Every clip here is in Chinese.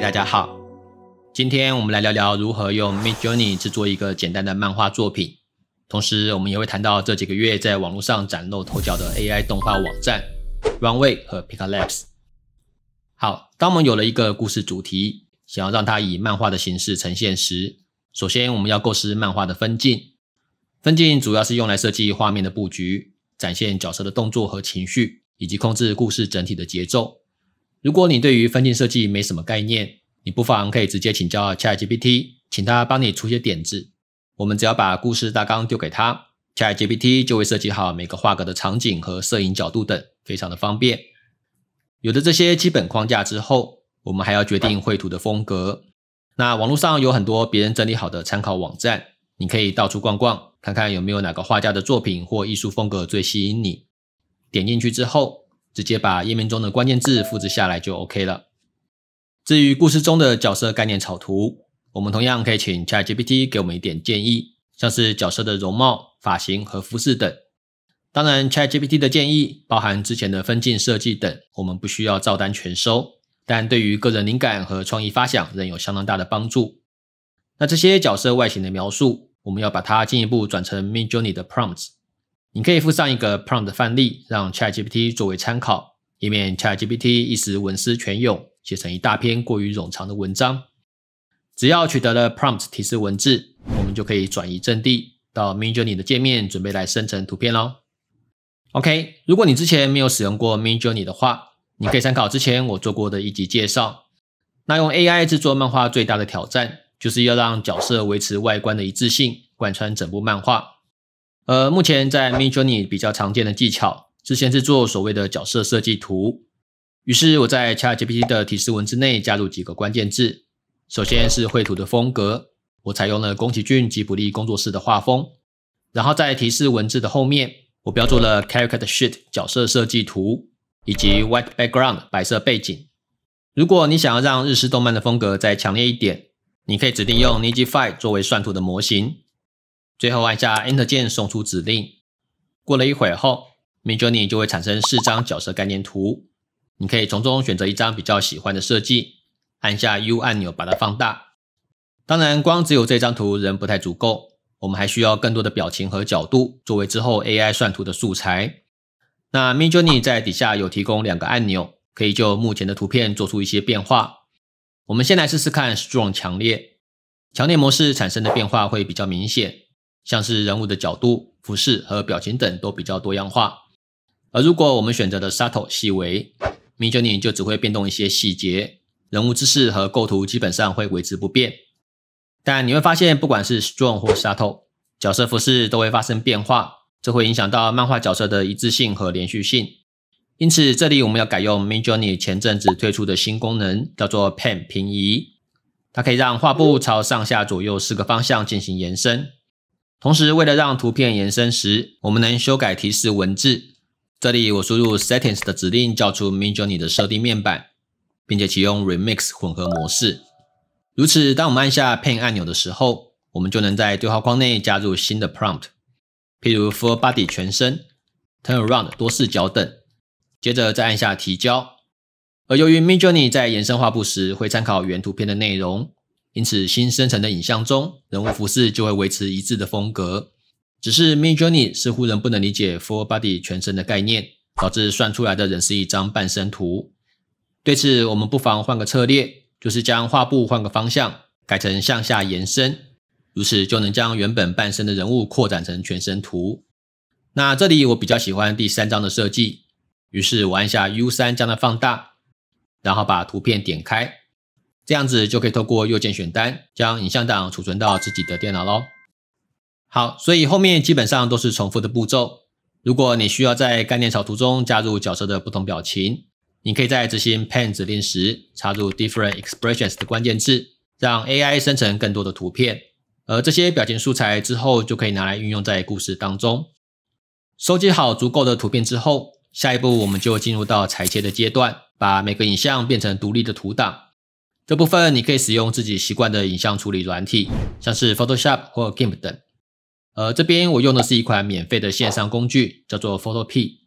大家好，今天我们来聊聊如何用 Midjourney 制作一个简单的漫画作品，同时我们也会谈到这几个月在网络上崭露头角的 AI 动画网站 Runway 和 p i c a l e s 好，当我们有了一个故事主题，想要让它以漫画的形式呈现时，首先我们要构思漫画的分镜。分镜主要是用来设计画面的布局，展现角色的动作和情绪，以及控制故事整体的节奏。如果你对于分镜设计没什么概念，你不妨可以直接请教 ChatGPT，请他帮你出些点子。我们只要把故事大纲丢给他，ChatGPT 就会设计好每个画格的场景和摄影角度等，非常的方便。有了这些基本框架之后，我们还要决定绘图的风格。那网络上有很多别人整理好的参考网站，你可以到处逛逛，看看有没有哪个画家的作品或艺术风格最吸引你。点进去之后，直接把页面中的关键字复制下来就 OK 了。至于故事中的角色概念草图，我们同样可以请 ChatGPT 给我们一点建议，像是角色的容貌、发型和服饰等。当然，ChatGPT 的建议包含之前的分镜设计等，我们不需要照单全收，但对于个人灵感和创意发想仍有相当大的帮助。那这些角色外形的描述，我们要把它进一步转成 Midjourney 的 prompts。你可以附上一个 prompt 的范例，让 ChatGPT 作为参考，以免 ChatGPT 一时文思泉涌，写成一大篇过于冗长的文章。只要取得了 prompt 提示文字，我们就可以转移阵地到 m i n j o u r n e y 的界面，准备来生成图片喽。OK，如果你之前没有使用过 m i n j o u r n e y 的话，你可以参考之前我做过的一集介绍。那用 AI 制作漫画最大的挑战，就是要让角色维持外观的一致性，贯穿整部漫画。呃，目前在 Midjourney 比较常见的技巧是先制作所谓的角色设计图。于是我在 ChatGPT 的提示文字内加入几个关键字。首先是绘图的风格，我采用了宫崎骏吉卜力工作室的画风。然后在提示文字的后面，我标注了 character sheet 角色设计图以及 white background 白色背景。如果你想要让日式动漫的风格再强烈一点，你可以指定用 n i j i f i f y 作为算图的模型。最后按下 Enter 键送出指令。过了一会儿后，Midjourney 就会产生四张角色概念图，你可以从中选择一张比较喜欢的设计，按下 U 按钮把它放大。当然，光只有这张图仍不太足够，我们还需要更多的表情和角度作为之后 AI 算图的素材。那 Midjourney 在底下有提供两个按钮，可以就目前的图片做出一些变化。我们先来试试看 Strong 强烈，强烈模式产生的变化会比较明显。像是人物的角度、服饰和表情等都比较多样化。而如果我们选择的 subtle 细微，Midjourney 就只会变动一些细节，人物姿势和构图基本上会维持不变。但你会发现，不管是 strong 或 subtle 角色服饰都会发生变化，这会影响到漫画角色的一致性和连续性。因此，这里我们要改用 Midjourney 前阵子推出的新功能，叫做 pan 平移，它可以让画布朝上下左右四个方向进行延伸。同时，为了让图片延伸时我们能修改提示文字，这里我输入 s e t t i n g s 的指令，叫出 Midjourney 的设定面板，并且启用 remix 混合模式。如此，当我们按下 p e i n 按钮的时候，我们就能在对话框内加入新的 prompt，譬如 full body 全身，turn around 多视角等。接着再按下提交。而由于 Midjourney 在延伸画布时会参考原图片的内容。因此，新生成的影像中，人物服饰就会维持一致的风格。只是 m i n Journey 似乎仍不能理解 Full Body 全身的概念，导致算出来的人是一张半身图。对此，我们不妨换个策略，就是将画布换个方向，改成向下延伸，如此就能将原本半身的人物扩展成全身图。那这里我比较喜欢第三张的设计，于是我按下 U3 将它放大，然后把图片点开。这样子就可以透过右键选单将影像档储存到自己的电脑喽。好，所以后面基本上都是重复的步骤。如果你需要在概念草图中加入角色的不同表情，你可以在执行 Pen 指令时插入 different expressions 的关键字，让 AI 生成更多的图片。而这些表情素材之后就可以拿来运用在故事当中。收集好足够的图片之后，下一步我们就进入到裁切的阶段，把每个影像变成独立的图档。这部分你可以使用自己习惯的影像处理软体，像是 Photoshop 或 GIMP 等。呃，这边我用的是一款免费的线上工具，叫做 Photopea。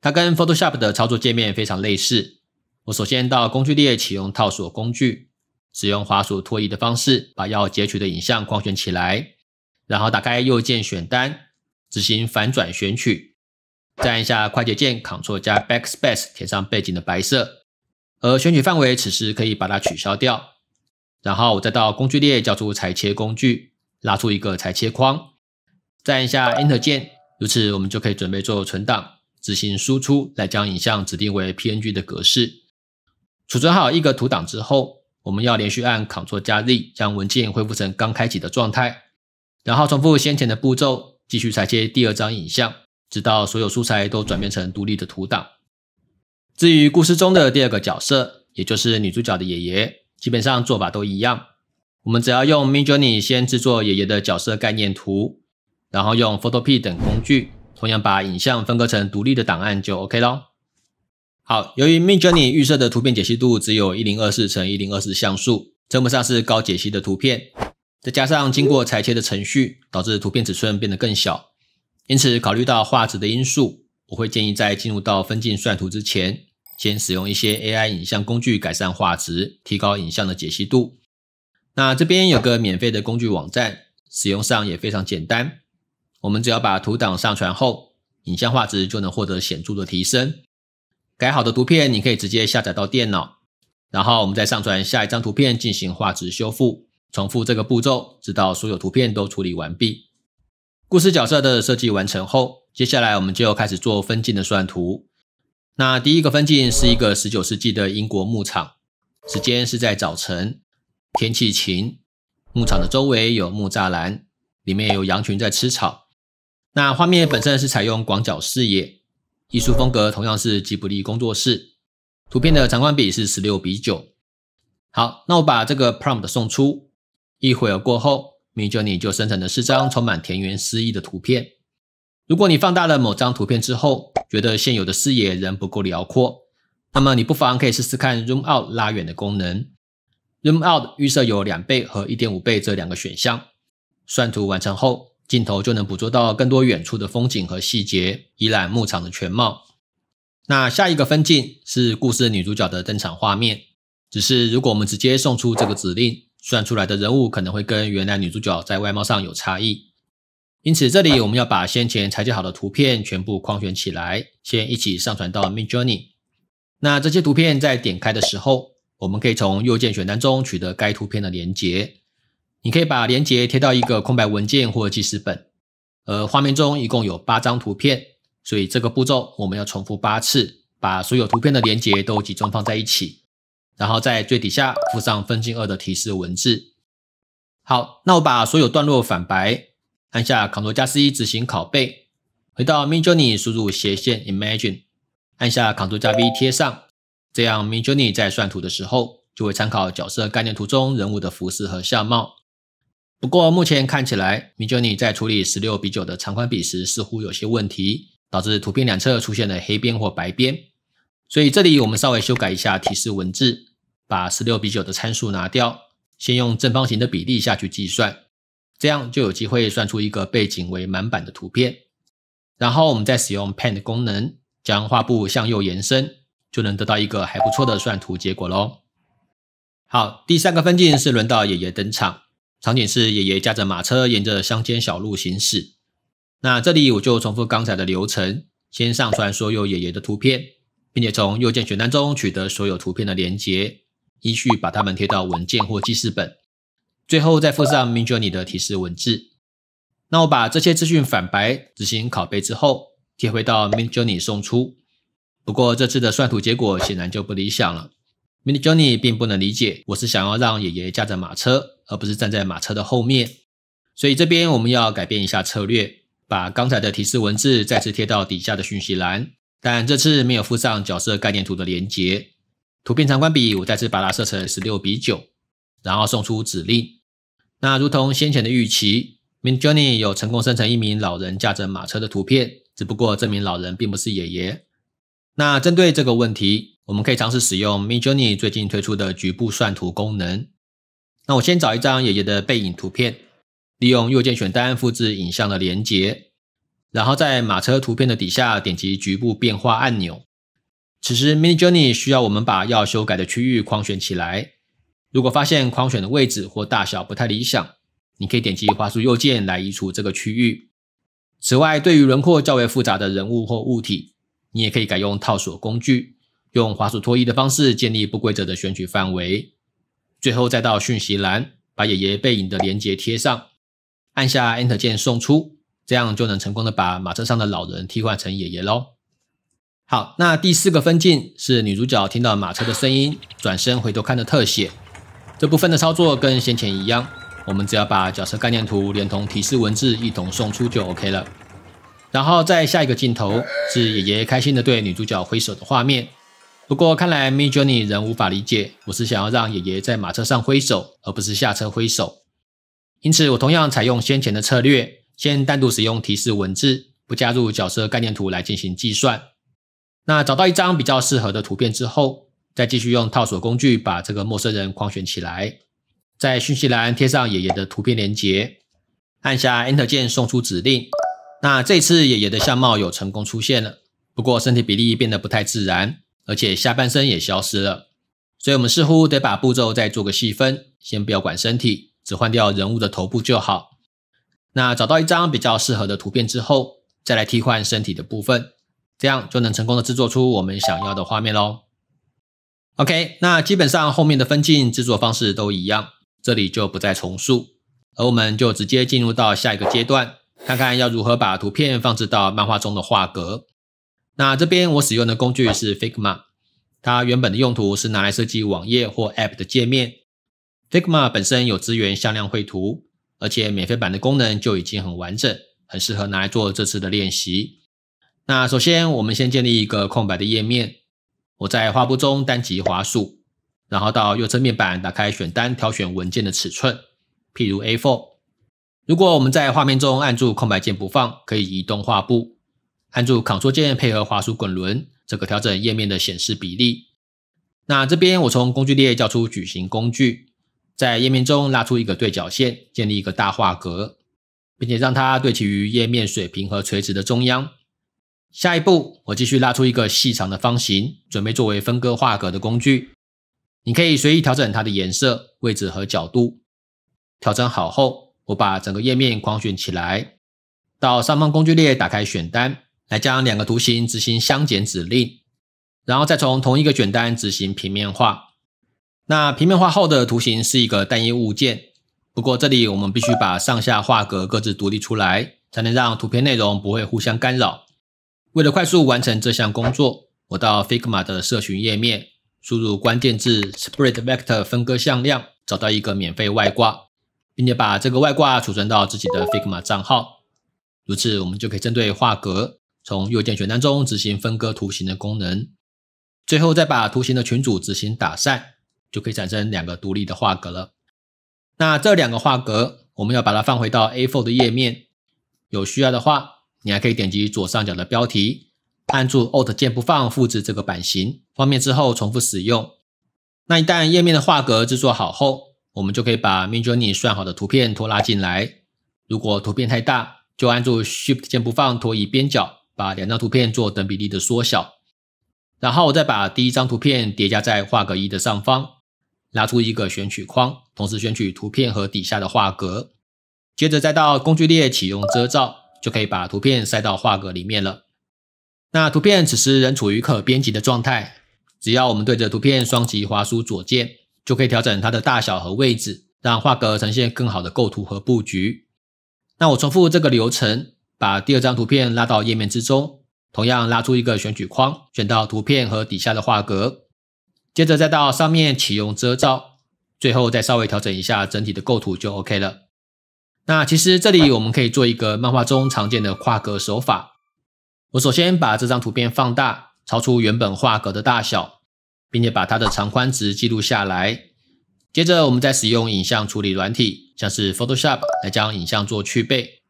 它跟 Photoshop 的操作界面非常类似。我首先到工具列启用套索工具，使用滑鼠拖移的方式把要截取的影像框选起来，然后打开右键选单，执行反转选取，再按一下快捷键 Ctrl 加 Backspace 填上背景的白色。而选取范围，此时可以把它取消掉。然后我再到工具列，叫出裁切工具，拉出一个裁切框，再按一下 Enter 键。如此，我们就可以准备做存档，执行输出，来将影像指定为 PNG 的格式。储存好一个图档之后，我们要连续按 Ctrl 加 Z，将文件恢复成刚开启的状态。然后重复先前的步骤，继续裁切第二张影像，直到所有素材都转变成独立的图档。至于故事中的第二个角色，也就是女主角的爷爷，基本上做法都一样。我们只要用 Midjourney 先制作爷爷的角色概念图，然后用 p h o t o p e 等工具，同样把影像分割成独立的档案就 OK 咯。好，由于 Midjourney 预设的图片解析度只有一零二四乘一零二四像素，称不上是高解析的图片，再加上经过裁切的程序，导致图片尺寸变得更小。因此，考虑到画质的因素，我会建议在进入到分镜算图之前。先使用一些 AI 影像工具改善画质，提高影像的解析度。那这边有个免费的工具网站，使用上也非常简单。我们只要把图档上传后，影像画质就能获得显著的提升。改好的图片你可以直接下载到电脑，然后我们再上传下一张图片进行画质修复，重复这个步骤，直到所有图片都处理完毕。故事角色的设计完成后，接下来我们就开始做分镜的算图。那第一个分镜是一个19世纪的英国牧场，时间是在早晨，天气晴，牧场的周围有木栅栏，里面有羊群在吃草。那画面本身是采用广角视野，艺术风格同样是吉卜力工作室，图片的长宽比是16比9。好，那我把这个 prompt 送出，一会儿过后，Midjourney 就生成了四张充满田园诗意的图片。如果你放大了某张图片之后，觉得现有的视野仍不够辽阔，那么你不妨可以试试看 zoom out 拉远的功能。zoom out 预设有两倍和一点五倍这两个选项。算图完成后，镜头就能捕捉到更多远处的风景和细节，一览牧场的全貌。那下一个分镜是故事女主角的登场画面。只是如果我们直接送出这个指令，算出来的人物可能会跟原来女主角在外貌上有差异。因此，这里我们要把先前裁切好的图片全部框选起来，先一起上传到 Midjourney。那这些图片在点开的时候，我们可以从右键选单中取得该图片的连接。你可以把连接贴到一个空白文件或记事本。呃，画面中一共有八张图片，所以这个步骤我们要重复八次，把所有图片的连接都集中放在一起，然后在最底下附上分镜二的提示文字。好，那我把所有段落反白。按下 Ctrl 加 C 执行拷贝，回到 Midjourney 输入斜线 imagine，按下 Ctrl 加 V 贴上，这样 Midjourney 在算图的时候就会参考角色概念图中人物的服饰和相貌。不过目前看起来 Midjourney 在处理16:9的长宽比时似乎有些问题，导致图片两侧出现了黑边或白边。所以这里我们稍微修改一下提示文字，把16:9的参数拿掉，先用正方形的比例下去计算。这样就有机会算出一个背景为满版的图片，然后我们再使用 Pan 的功能，将画布向右延伸，就能得到一个还不错的算图结果喽。好，第三个分镜是轮到爷爷登场，场景是爷爷驾着马车沿着乡间小路行驶。那这里我就重复刚才的流程，先上传所有爷爷的图片，并且从右键选单中取得所有图片的连接，依序把它们贴到文件或记事本。最后再附上 m i n j o u r n e y 的提示文字。那我把这些资讯反白执行拷贝之后，贴回到 m i n j o u r n e y 送出。不过这次的算图结果显然就不理想了。m i n j o u r n e y 并不能理解我是想要让爷爷驾着马车，而不是站在马车的后面。所以这边我们要改变一下策略，把刚才的提示文字再次贴到底下的讯息栏，但这次没有附上角色概念图的连接。图片长宽比我再次把它设成十六比九，然后送出指令。那如同先前的预期，Midjourney 有成功生成一名老人驾着马车的图片，只不过这名老人并不是爷爷。那针对这个问题，我们可以尝试使用 Midjourney 最近推出的局部算图功能。那我先找一张爷爷的背影图片，利用右键选单复制影像的连接，然后在马车图片的底下点击局部变化按钮。此时，Midjourney 需要我们把要修改的区域框选起来。如果发现框选的位置或大小不太理想，你可以点击滑鼠右键来移除这个区域。此外，对于轮廓较为复杂的人物或物体，你也可以改用套索工具，用滑鼠拖移的方式建立不规则的选取范围。最后，再到讯息栏把爷爷背影的链接贴上，按下 Enter 键送出，这样就能成功的把马车上的老人替换成爷爷喽。好，那第四个分镜是女主角听到马车的声音，转身回头看的特写。这部分的操作跟先前一样，我们只要把角色概念图连同提示文字一同送出就 OK 了。然后在下一个镜头是爷爷开心的对女主角挥手的画面。不过看来 m e Journey 仍无法理解我是想要让爷爷在马车上挥手，而不是下车挥手。因此我同样采用先前的策略，先单独使用提示文字，不加入角色概念图来进行计算。那找到一张比较适合的图片之后。再继续用套索工具把这个陌生人框选起来，在讯息栏贴上爷爷的图片链接，按下 Enter 键送出指令。那这次爷爷的相貌有成功出现了，不过身体比例变得不太自然，而且下半身也消失了。所以我们似乎得把步骤再做个细分，先不要管身体，只换掉人物的头部就好。那找到一张比较适合的图片之后，再来替换身体的部分，这样就能成功的制作出我们想要的画面喽。OK，那基本上后面的分镜制作方式都一样，这里就不再重述，而我们就直接进入到下一个阶段，看看要如何把图片放置到漫画中的画格。那这边我使用的工具是 Figma，它原本的用途是拿来设计网页或 App 的界面。Figma 本身有资源向量绘图，而且免费版的功能就已经很完整，很适合拿来做这次的练习。那首先我们先建立一个空白的页面。我在画布中单击滑鼠，然后到右侧面板打开选单，挑选文件的尺寸，譬如 A4。如果我们在画面中按住空白键不放，可以移动画布；按住 Ctrl 键配合滑鼠滚轮，这个调整页面的显示比例。那这边我从工具列叫出矩形工具，在页面中拉出一个对角线，建立一个大画格，并且让它对齐于页面水平和垂直的中央。下一步，我继续拉出一个细长的方形，准备作为分割画格的工具。你可以随意调整它的颜色、位置和角度。调整好后，我把整个页面框选起来，到上方工具列打开选单，来将两个图形执行相减指令，然后再从同一个选单执行平面化。那平面化后的图形是一个单一物件，不过这里我们必须把上下画格各自独立出来，才能让图片内容不会互相干扰。为了快速完成这项工作，我到 Figma 的社群页面，输入关键字 “spread vector 分割向量”，找到一个免费外挂，并且把这个外挂储存到自己的 Figma 账号。如此，我们就可以针对画格，从右键选单中执行分割图形的功能。最后再把图形的群组执行打散，就可以产生两个独立的画格了。那这两个画格，我们要把它放回到 A4 的页面，有需要的话。你还可以点击左上角的标题，按住 Alt 键不放复制这个版型，方便之后重复使用。那一旦页面的画格制作好后，我们就可以把 Midjourney 算好的图片拖拉进来。如果图片太大，就按住 Shift 键不放拖移边角，把两张图片做等比例的缩小。然后我再把第一张图片叠加在画格一的上方，拉出一个选取框，同时选取图片和底下的画格。接着再到工具列启用遮罩。就可以把图片塞到画格里面了。那图片此时仍处于可编辑的状态，只要我们对着图片双击滑鼠左键，就可以调整它的大小和位置，让画格呈现更好的构图和布局。那我重复这个流程，把第二张图片拉到页面之中，同样拉出一个选取框，选到图片和底下的画格，接着再到上面启用遮罩，最后再稍微调整一下整体的构图就 OK 了。那其实这里我们可以做一个漫画中常见的跨格手法。我首先把这张图片放大，超出原本画格的大小，并且把它的长宽值记录下来。接着，我们再使用影像处理软体，像是 Photoshop 来将影像做去背，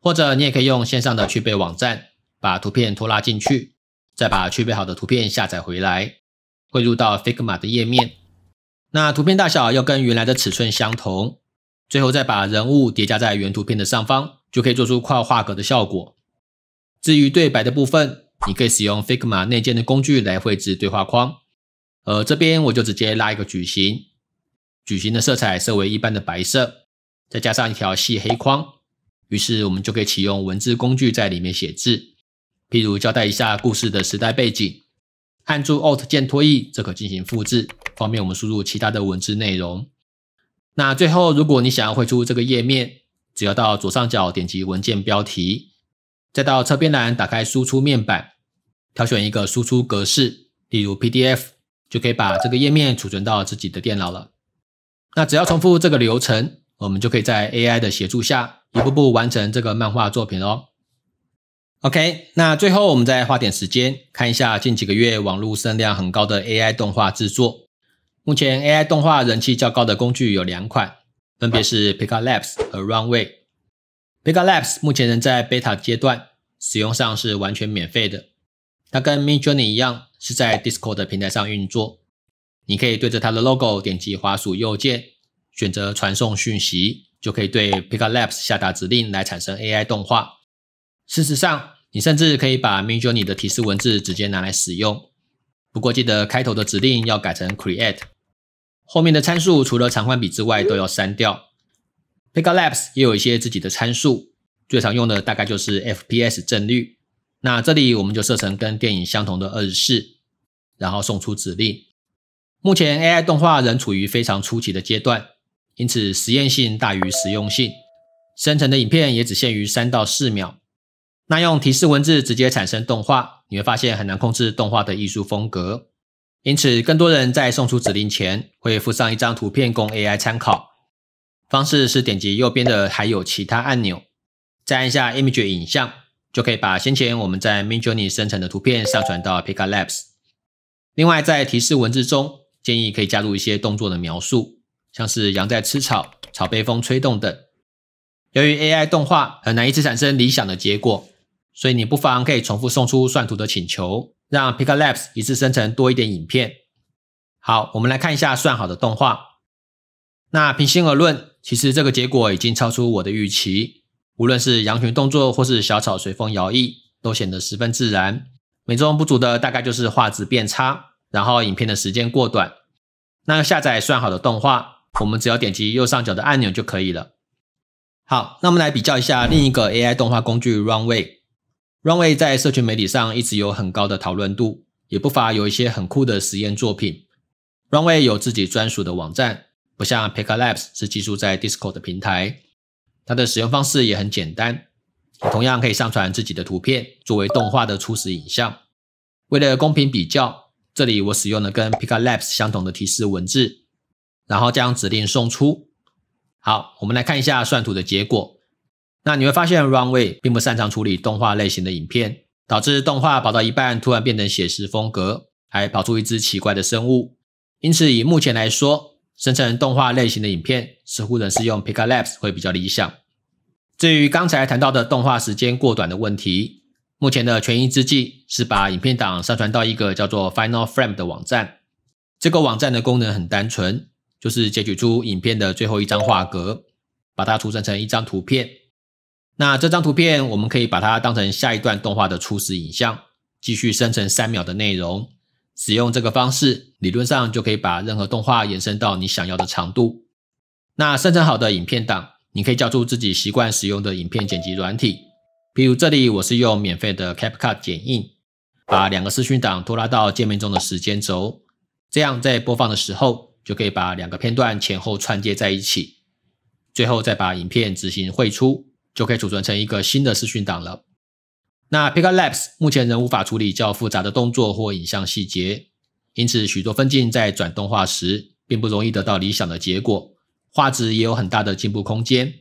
或者你也可以用线上的去背网站，把图片拖拉进去，再把去背好的图片下载回来，汇入到 Figma 的页面。那图片大小要跟原来的尺寸相同。最后再把人物叠加在原图片的上方，就可以做出跨画格的效果。至于对白的部分，你可以使用 Figma 内建的工具来绘制对话框。呃，这边我就直接拉一个矩形，矩形的色彩设为一般的白色，再加上一条细黑框。于是我们就可以启用文字工具在里面写字，譬如交代一下故事的时代背景。按住 Alt 键拖曳，这可进行复制，方便我们输入其他的文字内容。那最后，如果你想要绘出这个页面，只要到左上角点击文件标题，再到侧边栏打开输出面板，挑选一个输出格式，例如 PDF，就可以把这个页面储存到自己的电脑了。那只要重复这个流程，我们就可以在 AI 的协助下一步步完成这个漫画作品哦。OK，那最后我们再花点时间看一下近几个月网络声量很高的 AI 动画制作。目前 AI 动画人气较高的工具有两款，分别是 Pika Labs 和 Runway。Pika Labs 目前仍在 beta 阶段，使用上是完全免费的。它跟 Midjourney 一样，是在 Discord 平台上运作。你可以对着它的 logo 点击滑鼠右键，选择传送讯息，就可以对 Pika Labs 下达指令来产生 AI 动画。事实上，你甚至可以把 Midjourney 的提示文字直接拿来使用。不过记得开头的指令要改成 Create。后面的参数除了长宽比之外都要删掉。Pika Labs 也有一些自己的参数，最常用的大概就是 FPS 帧率。那这里我们就设成跟电影相同的24，然后送出指令。目前 AI 动画仍处于非常初期的阶段，因此实验性大于实用性。生成的影片也只限于三到四秒。那用提示文字直接产生动画，你会发现很难控制动画的艺术风格。因此，更多人在送出指令前，会附上一张图片供 AI 参考。方式是点击右边的还有其他按钮，再按下 Image 影像，就可以把先前我们在 Midjourney 生成的图片上传到 p i c a Labs。另外，在提示文字中，建议可以加入一些动作的描述，像是羊在吃草、草被风吹动等。由于 AI 动画很难一次产生理想的结果，所以你不妨可以重复送出算图的请求。让 p i c l a b s 一次生成多一点影片。好，我们来看一下算好的动画。那平心而论，其实这个结果已经超出我的预期。无论是羊群动作，或是小草随风摇曳，都显得十分自然。美中不足的大概就是画质变差，然后影片的时间过短。那下载算好的动画，我们只要点击右上角的按钮就可以了。好，那我们来比较一下另一个 AI 动画工具 Runway。Runway 在社群媒体上一直有很高的讨论度，也不乏有一些很酷的实验作品。Runway 有自己专属的网站，不像 p i c k Labs 是寄宿在 Discord 平台。它的使用方式也很简单，同样可以上传自己的图片作为动画的初始影像。为了公平比较，这里我使用了跟 p i c k Labs 相同的提示文字，然后将指令送出。好，我们来看一下算图的结果。那你会发现，Runway 并不擅长处理动画类型的影片，导致动画跑到一半突然变成写实风格，还跑出一只奇怪的生物。因此，以目前来说，生成动画类型的影片似乎仍是用 p i c a Labs 会比较理想。至于刚才谈到的动画时间过短的问题，目前的权宜之计是把影片档上传到一个叫做 Final Frame 的网站。这个网站的功能很单纯，就是截取出影片的最后一张画格，把它储存成一张图片。那这张图片，我们可以把它当成下一段动画的初始影像，继续生成三秒的内容。使用这个方式，理论上就可以把任何动画延伸到你想要的长度。那生成好的影片档，你可以叫出自己习惯使用的影片剪辑软体，比如这里我是用免费的 CapCut 剪映，把两个视讯档拖拉到界面中的时间轴，这样在播放的时候就可以把两个片段前后串接在一起。最后再把影片执行汇出。就可以储存成一个新的视讯档了。那 Pickle Labs 目前仍无法处理较复杂的动作或影像细节，因此许多分镜在转动画时并不容易得到理想的结果，画质也有很大的进步空间。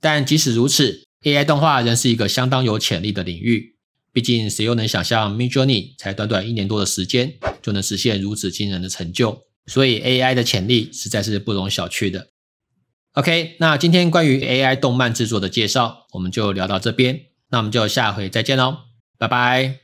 但即使如此，AI 动画仍是一个相当有潜力的领域。毕竟，谁又能想象 Midjourney 才短短一年多的时间就能实现如此惊人的成就？所以，AI 的潜力实在是不容小觑的。OK，那今天关于 AI 动漫制作的介绍，我们就聊到这边。那我们就下回再见喽，拜拜。